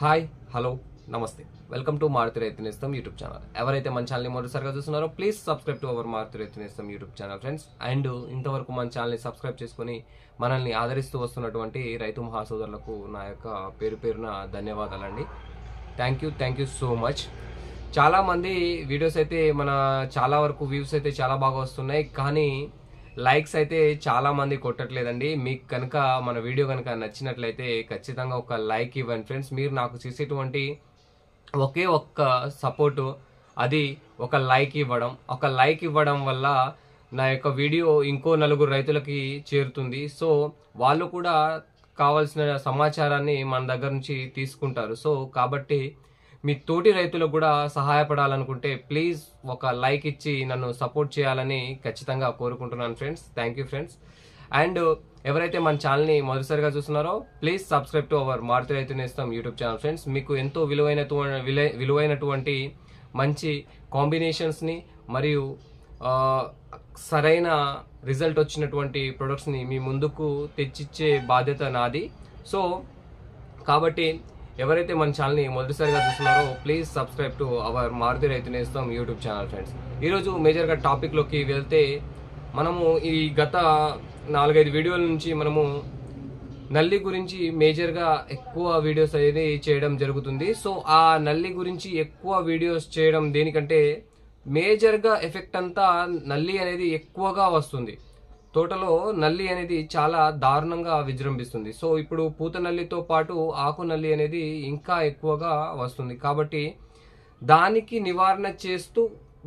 hi hello నమస్తే welcome to Maruthi రైతు నేస్తం యూట్యూబ్ ఛానల్ ఎవరైతే మన ఛానల్ని మొదటిసారిగా చూస్తున్నారో please subscribe to our Maruthi రైతు నేస్తం యూట్యూబ్ ఛానల్ ఫ్రెండ్స్ అండ్ ఇంతవరకు మన ఛానల్ని సబ్స్క్రైబ్ చేసుకుని మనల్ని ఆదరిస్తూ వస్తున్నటువంటి రైతు మహాసోదరులకు నా యొక్క పేరు పేరున ధన్యవాదాలండి thank you thank you so much చాలామంది వీడియోస్ అయితే మన చాలా వరకు వ్యూస్ అయితే చాలా బాగా వస్తున్నాయి కానీ లైక్స్ అయితే చాలా మంది కొట్టట్లేదండి మీకు కనుక మన వీడియో కనుక నచ్చినట్లయితే ఖచ్చితంగా ఒక లైక్ ఇవ్వండి ఫ్రెండ్స్ మీరు నాకు చేసేటువంటి ఒకే ఒక్క సపోర్టు అది ఒక లైక్ ఇవ్వడం ఒక లైక్ ఇవ్వడం వల్ల నా యొక్క వీడియో ఇంకో నలుగురు రైతులకి చేరుతుంది సో వాళ్ళు కూడా కావాల్సిన సమాచారాన్ని మన దగ్గర నుంచి తీసుకుంటారు సో కాబట్టి మీ తోటి రైతులకు కూడా సహాయపడాలనుకుంటే ప్లీజ్ ఒక లైక్ ఇచ్చి నన్ను సపోర్ట్ చేయాలని ఖచ్చితంగా కోరుకుంటున్నాను friends thank you friends and ఎవరైతే మన ఛానల్ని మొదటిసారిగా చూస్తున్నారో please subscribe to our Maruthi రైతు నేస్తాం యూట్యూబ్ ఛానల్ ఫ్రెండ్స్ మీకు ఎంతో విలువైన విలువైనటువంటి మంచి కాంబినేషన్స్ని మరియు సరైన రిజల్ట్ వచ్చినటువంటి ప్రొడక్ట్స్ని మీ ముందుకు తెచ్చిచ్చే బాధ్యత నాది సో కాబట్టి ఎవరైతే మన ఛానల్ని మొదటిసారిగా చూస్తున్నారో please subscribe to our Maruthi రైతు నేస్తాం యూట్యూబ్ ఛానల్ ఫ్రెండ్స్ ఈరోజు మేజర్గా టాపిక్లోకి వెళ్తే మనము ఈ గత నాలుగైదు వీడియోల నుంచి మనము నల్లి గురించి మేజర్గా ఎక్కువ వీడియోస్ అనేది చేయడం జరుగుతుంది సో ఆ నల్లి గురించి ఎక్కువ వీడియోస్ చేయడం దేనికంటే మేజర్గా ఎఫెక్ట్ అంతా నల్లి అనేది ఎక్కువగా వస్తుంది తోటలో నల్లి అనేది చాలా దారుణంగా విజృంభిస్తుంది సో ఇప్పుడు పూత నల్లితో పాటు ఆకు నల్లి అనేది ఇంకా ఎక్కువగా వస్తుంది కాబట్టి దానికి నివారణ చేస్తూ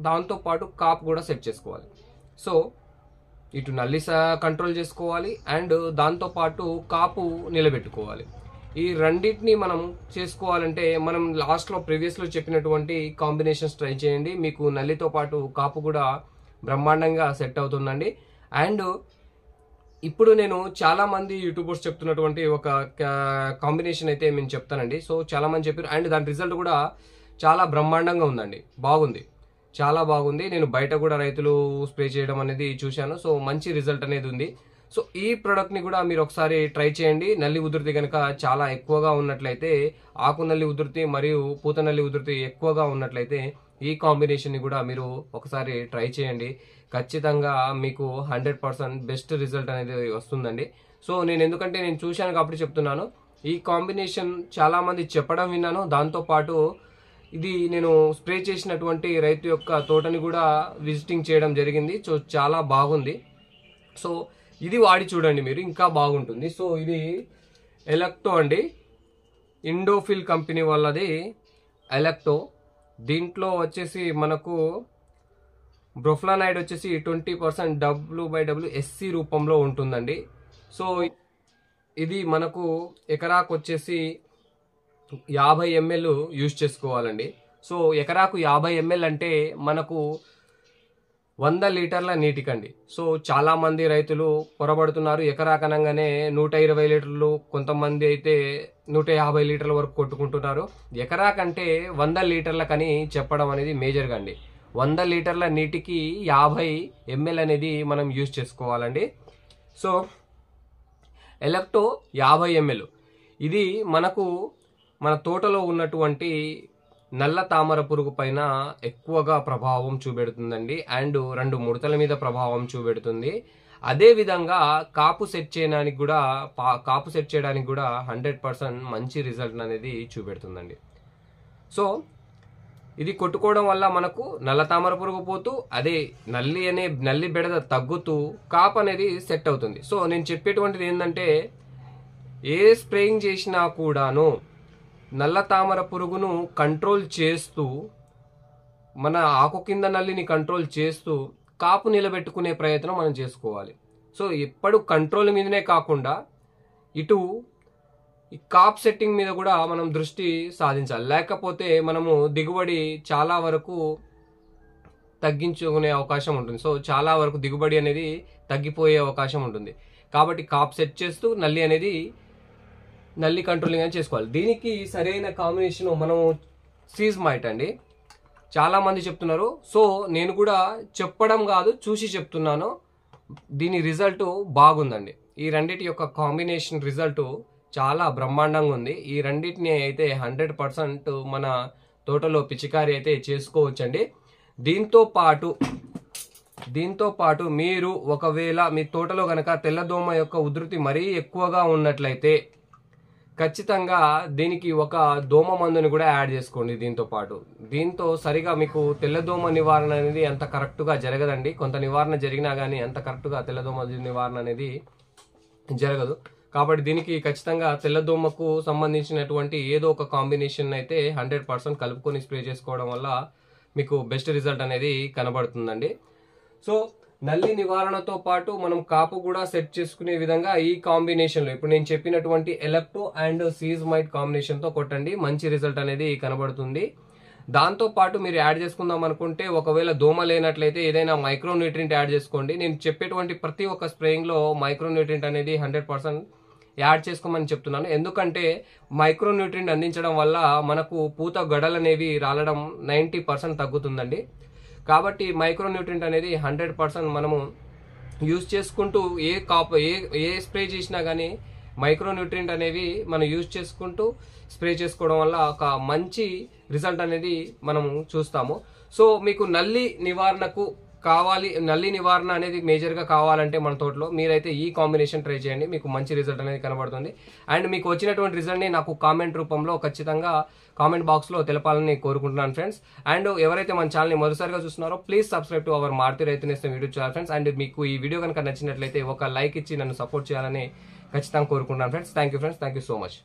దాంతోపాటు కాపు కూడా సెట్ చేసుకోవాలి సో ఇటు నల్లి కంట్రోల్ చేసుకోవాలి అండ్ దాంతోపాటు కాపు నిలబెట్టుకోవాలి ఈ రెండింటిని మనం చేసుకోవాలంటే మనం లాస్ట్లో ప్రీవియస్లో చెప్పినటువంటి కాంబినేషన్స్ ట్రై చేయండి మీకు నల్లితో పాటు కాపు కూడా బ్రహ్మాండంగా సెట్ అవుతుందండి అండ్ ఇప్పుడు నేను చాలామంది యూట్యూబర్స్ చెప్తున్నటువంటి ఒక కాంబినేషన్ అయితే నేను చెప్తానండి సో చాలామంది చెప్పారు అండ్ దాని రిజల్ట్ కూడా చాలా బ్రహ్మాండంగా ఉందండి బాగుంది చాలా బాగుంది నేను బయట కూడా రైతులు స్ప్రే చేయడం అనేది చూశాను సో మంచి రిజల్ట్ అనేది ఉంది సో ఈ ప్రోడక్ట్ని కూడా మీరు ఒకసారి ట్రై చేయండి నల్లి ఉధృతి కనుక చాలా ఎక్కువగా ఉన్నట్లయితే ఆకు నల్లి ఉధృతి మరియు పూత నల్లి ఉధృతి ఎక్కువగా ఉన్నట్లయితే ఈ కాంబినేషన్ని కూడా మీరు ఒకసారి ట్రై చేయండి ఖచ్చితంగా మీకు హండ్రెడ్ పర్సెంట్ బెస్ట్ రిజల్ట్ అనేది వస్తుందండి సో నేను ఎందుకంటే నేను చూశాను కాబట్టి చెప్తున్నాను ఈ కాంబినేషన్ చాలామంది చెప్పడం విన్నాను దాంతోపాటు ఇది నేను స్ప్రే చేసినటువంటి రైతు యొక్క తోటని కూడా విజిటింగ్ చేయడం జరిగింది సో చాలా బాగుంది సో ఇది వాడి చూడండి మీరు ఇంకా బాగుంటుంది సో ఇది ఎలక్టో అండి ఇండోఫిల్ కంపెనీ వాళ్ళది ఎలక్టో దీంట్లో వచ్చేసి మనకు బ్రోఫ్లానైడ్ వచ్చేసి twenty percent W by W SC రూపంలో ఉంటుందండి సో ఇది మనకు ఎకరాకు వచ్చేసి యాభై ఎంఎల్ యూజ్ చేసుకోవాలండి సో ఎకరాకు యాభై ఎంఎల్ అంటే మనకు వంద లీటర్ల నీటికండి సో చాలామంది రైతులు పొరబడుతున్నారు ఎకరాకనంగానే నూట ఇరవై లీటర్లు కొంతమంది అయితే నూట యాభై లీటర్ల వరకు కొట్టుకుంటున్నారు ఎకరా కంటే వంద లీటర్లకని చెప్పడం అనేది మేజర్గా అండి వంద లీటర్ల నీటికి యాభై ఎంఎల్ అనేది మనం యూజ్ చేసుకోవాలండి సో ఎలక్టో యాభై ఎంఎల్ ఇది మనకు మన తోటలో ఉన్నటువంటి నల్ల తామర పురుగు పైన ఎక్కువగా ప్రభావం చూపెడుతుందండి అండ్ రెండు ముడతల మీద ప్రభావం చూపెడుతుంది అదేవిధంగా కాపు సెట్ చేయడానికి కూడా పా కాపు సెట్ చేయడానికి కూడా హండ్రెడ్ పర్సెంట్ మంచి రిజల్ట్ అనేది చూపెడుతుందండి సో ఇది కొట్టుకోవడం వల్ల మనకు నల్ల తామర పురుగు పోతూ అదే నల్లి అనే నల్లి బెడద తగ్గుతూ కాపు అనేది సెట్ అవుతుంది సో నేను చెప్పేటువంటిది ఏంటంటే ఏ స్ప్రేయింగ్ చేసినా కూడాను నల్ల తామర పురుగును కంట్రోల్ చేస్తూ మన ఆకు కింద నల్లిని కంట్రోల్ చేస్తూ కాపు నిలబెట్టుకునే ప్రయత్నం మనం చేసుకోవాలి సో ఎప్పుడు కంట్రోల్ మీదనే కాకుండా ఇటు ఈ కాప్ సెట్టింగ్ మీద కూడా మనం దృష్టి సాధించాలి లేకపోతే మనము దిగుబడి చాలా వరకు తగ్గించుకునే అవకాశం ఉంటుంది సో చాలా వరకు దిగుబడి అనేది తగ్గిపోయే అవకాశం ఉంటుంది కాబట్టి కాప్ సెట్ చేస్తూ నల్లి అనేది నల్లి కంట్రోలింగ్ అని చేసుకోవాలి దీనికి సరైన కాంబినేషన్ మనం సీజ్ మైట్ అండి చాలామంది చెప్తున్నారు సో నేను కూడా చెప్పడం కాదు చూసి చెప్తున్నాను దీని రిజల్ట్ బాగుందండి ఈ రెండిటి యొక్క కాంబినేషన్ రిజల్ట్ చాలా బ్రహ్మాండంగా ఉంది ఈ రెండింటిని అయితే హండ్రెడ్ పర్సెంట్ మన తోటలో పిచికారి అయితే చేసుకోవచ్చండి దీంతో పాటు దీంతో పాటు మీరు ఒకవేళ మీ తోటలో కనుక తెల్లదోమ యొక్క ఉధృతి మరీ ఎక్కువగా ఉన్నట్లయితే ఖచ్చితంగా దీనికి ఒక దోమ మందుని కూడా యాడ్ చేసుకోండి దీంతో పాటు దీంతో సరిగా మీకు తెల్లదోమ నివారణ అనేది ఎంత కరెక్ట్గా జరగదండి కొంత నివారణ జరిగినా కానీ ఎంత కరెక్ట్గా తెల్లదోమ నివారణ అనేది జరగదు కాబట్టి దీనికి ఖచ్చితంగా తెల్లదోమకు సంబంధించినటువంటి ఏదో ఒక కాంబినేషన్ అయితే హండ్రెడ్ పర్సెంట్ కలుపుకొని స్ప్రే చేసుకోవడం వల్ల మీకు బెస్ట్ రిజల్ట్ అనేది కనబడుతుందండి సో నల్లి నివారణతో పాటు మనం కాపు కూడా సెట్ చేసుకునే విధంగా ఈ కాంబినేషన్లో ఇప్పుడు నేను చెప్పినటువంటి ఎలెప్టో అండ్ సీజ్ మైట్ కాంబినేషన్తో కొట్టండి మంచి రిజల్ట్ అనేది కనబడుతుంది దాంతో పాటు మీరు యాడ్ చేసుకుందాం అనుకుంటే ఒకవేళ దోమ లేనట్లయితే ఏదైనా న్యూట్రియంట్ యాడ్ చేసుకోండి నేను చెప్పేటువంటి ప్రతి ఒక్క స్ప్రేయింగ్లో మైక్రోన్యూట్రింట్ అనేది హండ్రెడ్ పర్సెంట్ యాడ్ చేసుకోమని చెప్తున్నాను ఎందుకంటే న్యూట్రియంట్ అందించడం వల్ల మనకు పూత గడలు అనేవి రాలడం నైంటీ పర్సెంట్ తగ్గుతుందండి కాబట్టి మైక్రోన్యూట్రియంట్ అనేది హండ్రెడ్ పర్సెంట్ మనము యూజ్ చేసుకుంటూ ఏ కాప్ ఏ ఏ స్ప్రే చేసినా కానీ మైక్రోన్యూట్రియంట్ అనేవి మనం యూజ్ చేసుకుంటూ స్ప్రే చేసుకోవడం వల్ల ఒక మంచి రిజల్ట్ అనేది మనము చూస్తాము సో మీకు నల్లి నివారణకు కావాలి నల్లి నివారణ అనేది మేజర్గా కావాలంటే మన తోటలో మీరైతే ఈ కాంబినేషన్ ట్రై చేయండి మీకు మంచి రిజల్ట్ అనేది కనబడుతుంది అండ్ మీకు వచ్చినటువంటి రిజల్ట్ని నాకు కామెంట్ రూపంలో ఖచ్చితంగా కామెంట్ బాక్స్లో తెలపాలని కోరుకుంటున్నాను ఫ్రెండ్స్ అండ్ ఎవరైతే మన ఛానల్ని మొదటిసారిగా చూస్తున్నారో please subscribe to our Maruthi రైతు నేస్తాం యూట్యూబ్ ఛానల్ ఫ్రెండ్స్ అండ్ మీకు ఈ వీడియో కనుక నచ్చినట్లయితే ఒక లైక్ ఇచ్చి నన్ను సపోర్ట్ చేయాలని ఖచ్చితంగా కోరుకుంటున్నాను friends thank you friends thank you so much